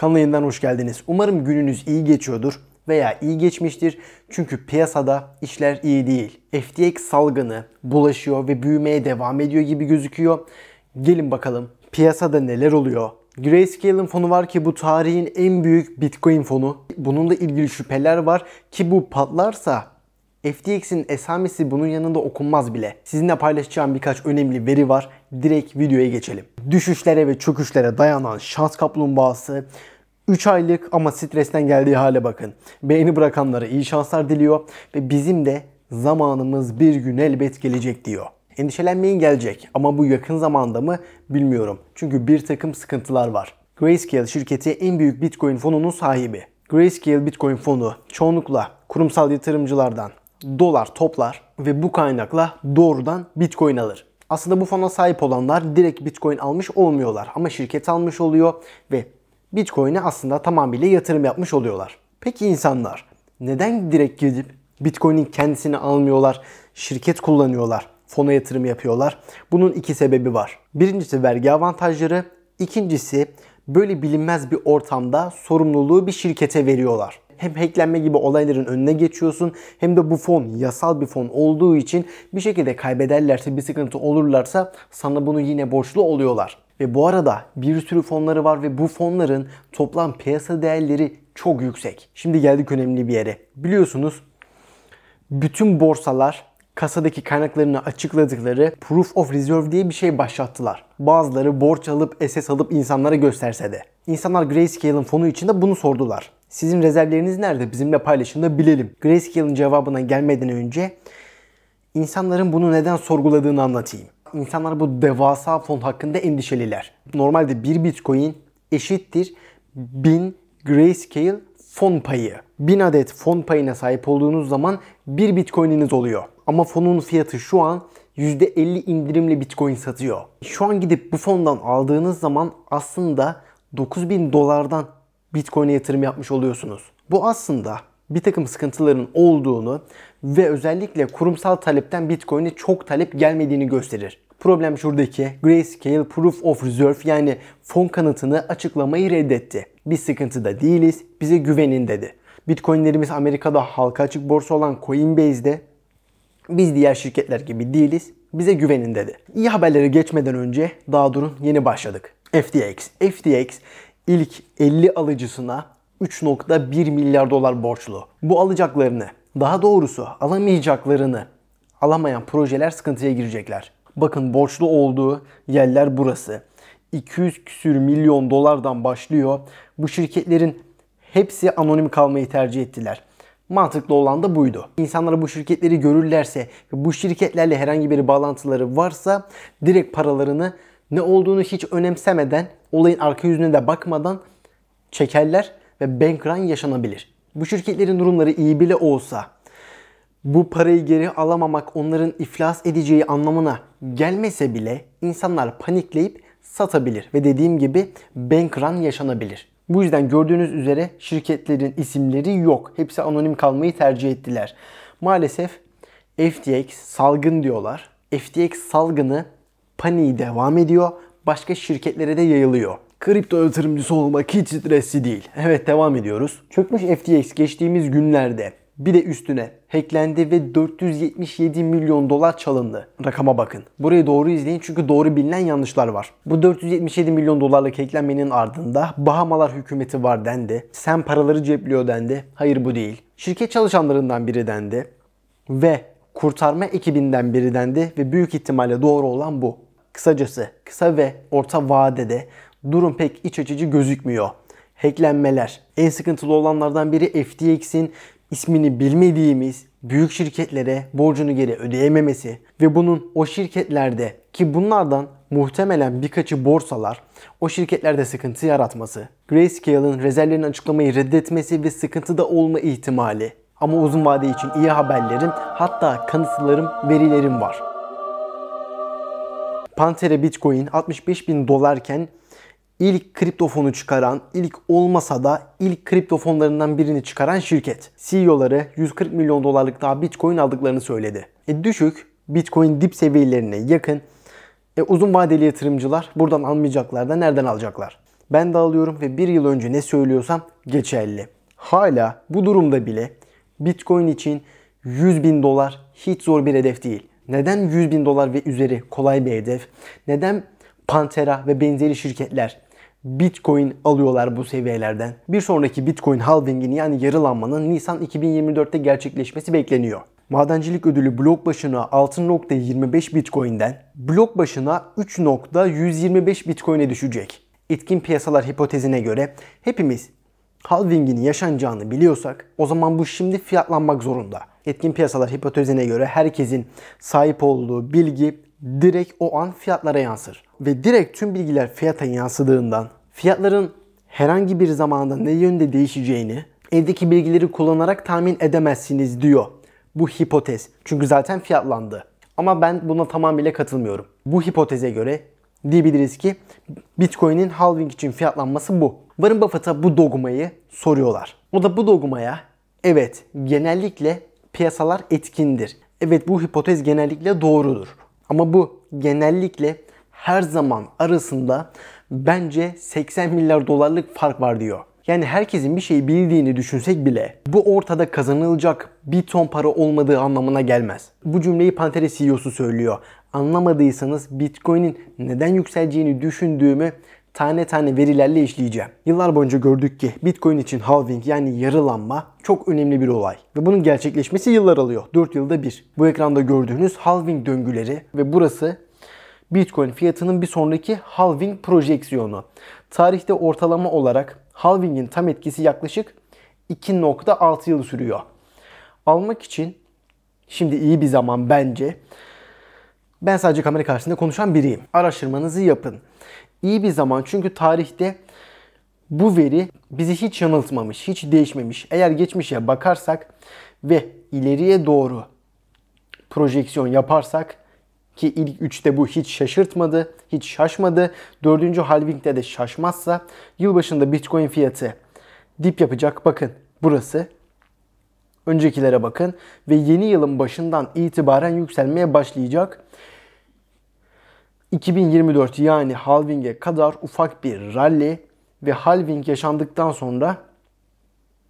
Kanal hoş geldiniz. Umarım gününüz iyi geçiyordur veya iyi geçmiştir. Çünkü piyasada işler iyi değil. FTX salgını bulaşıyor ve büyümeye devam ediyor gibi gözüküyor. Gelin bakalım piyasada neler oluyor? Grayscale'ın fonu var ki bu tarihin en büyük Bitcoin fonu. Bununla ilgili şüpheler var ki bu patlarsa FTX'in esamesi bunun yanında okunmaz bile. Sizinle paylaşacağım birkaç önemli veri var direkt videoya geçelim. Düşüşlere ve çöküşlere dayanan şans kaplumbağası 3 aylık ama stresten geldiği hale bakın. Beğeni bırakanlara iyi şanslar diliyor ve bizim de zamanımız bir gün elbet gelecek diyor. Endişelenmeyin gelecek ama bu yakın zamanda mı bilmiyorum. Çünkü bir takım sıkıntılar var. Grayscale şirketi en büyük Bitcoin fonunun sahibi. Grayscale Bitcoin fonu çoğunlukla kurumsal yatırımcılardan dolar toplar ve bu kaynakla doğrudan Bitcoin alır. Aslında bu fona sahip olanlar direkt Bitcoin almış olmuyorlar ama şirket almış oluyor ve Bitcoin'e aslında tamamıyla yatırım yapmış oluyorlar. Peki insanlar neden direkt gidip Bitcoin'in kendisini almıyorlar, şirket kullanıyorlar, fona yatırım yapıyorlar? Bunun iki sebebi var. Birincisi vergi avantajları, ikincisi böyle bilinmez bir ortamda sorumluluğu bir şirkete veriyorlar hem hacklenme gibi olayların önüne geçiyorsun hem de bu fon yasal bir fon olduğu için bir şekilde kaybederlerse bir sıkıntı olurlarsa sana bunu yine borçlu oluyorlar. Ve bu arada bir sürü fonları var ve bu fonların toplam piyasa değerleri çok yüksek. Şimdi geldik önemli bir yere. Biliyorsunuz bütün borsalar kasadaki kaynaklarını açıkladıkları Proof of Reserve diye bir şey başlattılar. Bazıları borç alıp SS alıp insanlara gösterse de. İnsanlar Grayscale'ın fonu için de bunu sordular. Sizin rezervleriniz nerede? Bizimle paylaşın da bilelim. Grayscale'ın cevabına gelmeden önce insanların bunu neden sorguladığını anlatayım. İnsanlar bu devasa fon hakkında endişeliler. Normalde bir bitcoin eşittir 1000 grayscale fon payı. 1000 adet fon payına sahip olduğunuz zaman bir bitcoininiz oluyor. Ama fonun fiyatı şu an %50 indirimli bitcoin satıyor. Şu an gidip bu fondan aldığınız zaman aslında 9000 dolardan Bitcoin'e yatırım yapmış oluyorsunuz. Bu aslında bir takım sıkıntıların olduğunu ve özellikle kurumsal talepten Bitcoin'e çok talep gelmediğini gösterir. Problem şuradaki Grayscale Proof of Reserve yani fon kanıtını açıklamayı reddetti. Biz sıkıntıda değiliz, bize güvenin dedi. Bitcoin'lerimiz Amerika'da halka açık borsa olan Coinbase'de biz diğer şirketler gibi değiliz, bize güvenin dedi. İyi haberlere geçmeden önce daha durun yeni başladık. FTX. FTX ilk 50 alıcısına 3.1 milyar dolar borçlu. Bu alacaklarını, daha doğrusu alamayacaklarını alamayan projeler sıkıntıya girecekler. Bakın borçlu olduğu yerler burası. 200 küsür milyon dolardan başlıyor. Bu şirketlerin hepsi anonim kalmayı tercih ettiler. Mantıklı olan da buydu. İnsanlar bu şirketleri görürlerse bu şirketlerle herhangi bir bağlantıları varsa direkt paralarını ne olduğunu hiç önemsemeden, olayın arka yüzüne de bakmadan çekerler ve bankran yaşanabilir. Bu şirketlerin durumları iyi bile olsa bu parayı geri alamamak onların iflas edeceği anlamına gelmese bile insanlar panikleyip satabilir ve dediğim gibi bankran yaşanabilir. Bu yüzden gördüğünüz üzere şirketlerin isimleri yok. Hepsi anonim kalmayı tercih ettiler. Maalesef FTX salgın diyorlar. FTX salgını paniği devam ediyor. Başka şirketlere de yayılıyor. Kripto yatırımcısı olmak hiç stresli değil. Evet devam ediyoruz. Çökmüş FTX geçtiğimiz günlerde bir de üstüne hacklendi ve 477 milyon dolar çalındı. Rakama bakın. Burayı doğru izleyin çünkü doğru bilinen yanlışlar var. Bu 477 milyon dolarlık hacklenmenin ardında Bahamalar hükümeti var dendi. Sen paraları cepliyor dendi. Hayır bu değil. Şirket çalışanlarından biri dendi. Ve kurtarma ekibinden biri dendi ve büyük ihtimalle doğru olan bu. Kısacası kısa ve orta vadede durum pek iç açıcı gözükmüyor. Hacklenmeler en sıkıntılı olanlardan biri FTX'in ismini bilmediğimiz büyük şirketlere borcunu geri ödeyememesi ve bunun o şirketlerde ki bunlardan muhtemelen birkaçı borsalar o şirketlerde sıkıntı yaratması. Grayscale'ın rezervlerini açıklamayı reddetmesi ve sıkıntıda olma ihtimali. Ama uzun vade için iyi haberlerim hatta kanıtlarım verilerim var. Pantera Bitcoin 65 bin dolarken ilk kripto fonu çıkaran, ilk olmasa da ilk kripto fonlarından birini çıkaran şirket. CEO'ları 140 milyon dolarlık daha Bitcoin aldıklarını söyledi. E, düşük, Bitcoin dip seviyelerine yakın. E, uzun vadeli yatırımcılar buradan almayacaklar da nereden alacaklar? Ben de alıyorum ve bir yıl önce ne söylüyorsam geçerli. Hala bu durumda bile Bitcoin için 100 bin dolar hiç zor bir hedef değil. Neden 100 bin dolar ve üzeri kolay bir hedef? Neden Pantera ve benzeri şirketler Bitcoin alıyorlar bu seviyelerden. Bir sonraki Bitcoin halvingini yani yarılanmanın Nisan 2024'te gerçekleşmesi bekleniyor. Madencilik ödülü blok başına 6.25 Bitcoin'den blok başına 3.125 Bitcoin'e düşecek. Etkin piyasalar hipotezine göre hepimiz halvingini yaşanacağını biliyorsak o zaman bu şimdi fiyatlanmak zorunda etkin piyasalar hipotezine göre herkesin sahip olduğu bilgi direkt o an fiyatlara yansır. Ve direkt tüm bilgiler fiyata yansıdığından fiyatların herhangi bir zamanda ne yönde değişeceğini evdeki bilgileri kullanarak tahmin edemezsiniz diyor. Bu hipotez. Çünkü zaten fiyatlandı. Ama ben buna tamamıyla katılmıyorum. Bu hipoteze göre diyebiliriz ki Bitcoin'in halving için fiyatlanması bu. Warren Buffett'a bu dogmayı soruyorlar. O da bu dogmaya evet genellikle piyasalar etkindir. Evet bu hipotez genellikle doğrudur. Ama bu genellikle her zaman arasında bence 80 milyar dolarlık fark var diyor. Yani herkesin bir şeyi bildiğini düşünsek bile bu ortada kazanılacak bir ton para olmadığı anlamına gelmez. Bu cümleyi Pantera CEO'su söylüyor. Anlamadıysanız Bitcoin'in neden yükseleceğini düşündüğümü tane tane verilerle işleyeceğim. Yıllar boyunca gördük ki Bitcoin için halving yani yarılanma çok önemli bir olay. Ve bunun gerçekleşmesi yıllar alıyor. 4 yılda bir. Bu ekranda gördüğünüz halving döngüleri ve burası Bitcoin fiyatının bir sonraki halving projeksiyonu. Tarihte ortalama olarak halvingin tam etkisi yaklaşık 2.6 yıl sürüyor. Almak için şimdi iyi bir zaman bence. Ben sadece kamera karşısında konuşan biriyim. Araştırmanızı yapın iyi bir zaman çünkü tarihte bu veri bizi hiç yanıltmamış, hiç değişmemiş. Eğer geçmişe bakarsak ve ileriye doğru projeksiyon yaparsak ki ilk 3'te bu hiç şaşırtmadı, hiç şaşmadı. 4. halvingde de şaşmazsa yılbaşında Bitcoin fiyatı dip yapacak. Bakın burası. Öncekilere bakın ve yeni yılın başından itibaren yükselmeye başlayacak. 2024 yani halving'e kadar ufak bir rally ve halving yaşandıktan sonra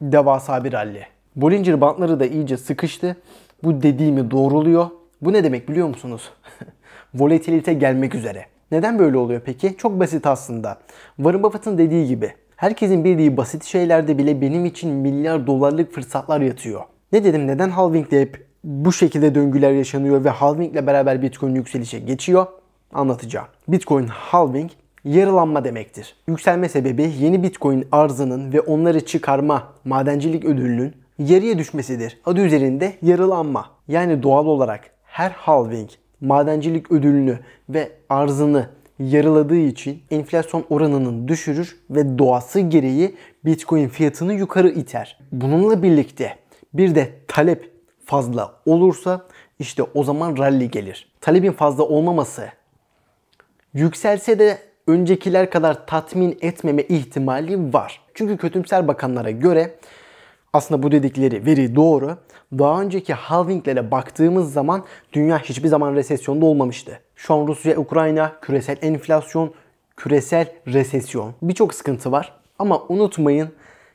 devasa bir rally. Bollinger bantları da iyice sıkıştı. Bu dediğimi doğruluyor. Bu ne demek biliyor musunuz? Volatilite gelmek üzere. Neden böyle oluyor peki? Çok basit aslında. Warren Buffett'ın dediği gibi. Herkesin bildiği basit şeylerde bile benim için milyar dolarlık fırsatlar yatıyor. Ne dedim neden halvingle hep bu şekilde döngüler yaşanıyor ve halvingle beraber Bitcoin yükselişe geçiyor? anlatacağım. Bitcoin halving yarılanma demektir. Yükselme sebebi yeni Bitcoin arzının ve onları çıkarma madencilik ödülünün yarıya düşmesidir. Adı üzerinde yarılanma. Yani doğal olarak her halving madencilik ödülünü ve arzını yarıladığı için enflasyon oranının düşürür ve doğası gereği Bitcoin fiyatını yukarı iter. Bununla birlikte bir de talep fazla olursa işte o zaman rally gelir. Talebin fazla olmaması Yükselse de öncekiler kadar tatmin etmeme ihtimali var. Çünkü kötümser bakanlara göre aslında bu dedikleri veri doğru. Daha önceki halvinglere baktığımız zaman dünya hiçbir zaman resesyonda olmamıştı. Şu an Rusya, Ukrayna, küresel enflasyon, küresel resesyon. Birçok sıkıntı var ama unutmayın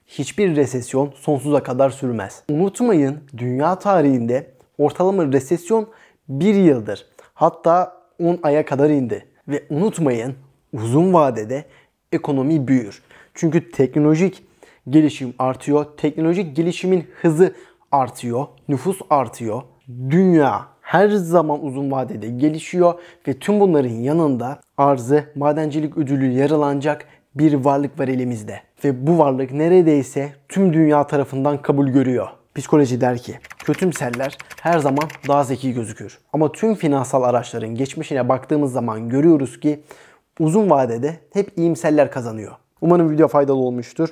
hiçbir resesyon sonsuza kadar sürmez. Unutmayın dünya tarihinde ortalama resesyon bir yıldır. Hatta 10 aya kadar indi. Ve unutmayın uzun vadede ekonomi büyür. Çünkü teknolojik gelişim artıyor. Teknolojik gelişimin hızı artıyor. Nüfus artıyor. Dünya her zaman uzun vadede gelişiyor ve tüm bunların yanında arzı madencilik ödülü yer alınacak bir varlık var elimizde. Ve bu varlık neredeyse tüm dünya tarafından kabul görüyor. Psikoloji der ki kötümserler her zaman daha zeki gözükür. Ama tüm finansal araçların geçmişine baktığımız zaman görüyoruz ki uzun vadede hep iyimserler kazanıyor. Umarım video faydalı olmuştur.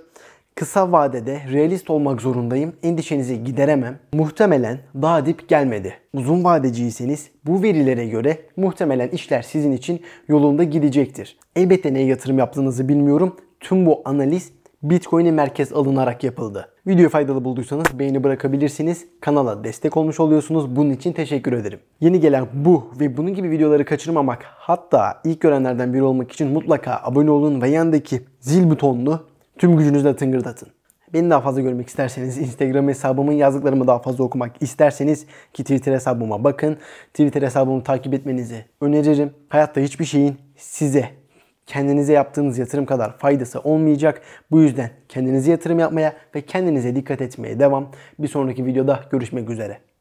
Kısa vadede realist olmak zorundayım. Endişenizi gideremem. Muhtemelen daha dip gelmedi. Uzun vadeciyseniz bu verilere göre muhtemelen işler sizin için yolunda gidecektir. Elbette ne yatırım yaptığınızı bilmiyorum. Tüm bu analiz Bitcoin'e merkez alınarak yapıldı. Video faydalı bulduysanız beğeni bırakabilirsiniz. Kanala destek olmuş oluyorsunuz. Bunun için teşekkür ederim. Yeni gelen bu ve bunun gibi videoları kaçırmamak hatta ilk görenlerden biri olmak için mutlaka abone olun ve yandaki zil butonunu tüm gücünüzle tıngırdatın. Beni daha fazla görmek isterseniz Instagram hesabımın yazdıklarımı daha fazla okumak isterseniz ki Twitter hesabıma bakın. Twitter hesabımı takip etmenizi öneririm. Hayatta hiçbir şeyin size kendinize yaptığınız yatırım kadar faydası olmayacak. Bu yüzden kendinize yatırım yapmaya ve kendinize dikkat etmeye devam. Bir sonraki videoda görüşmek üzere.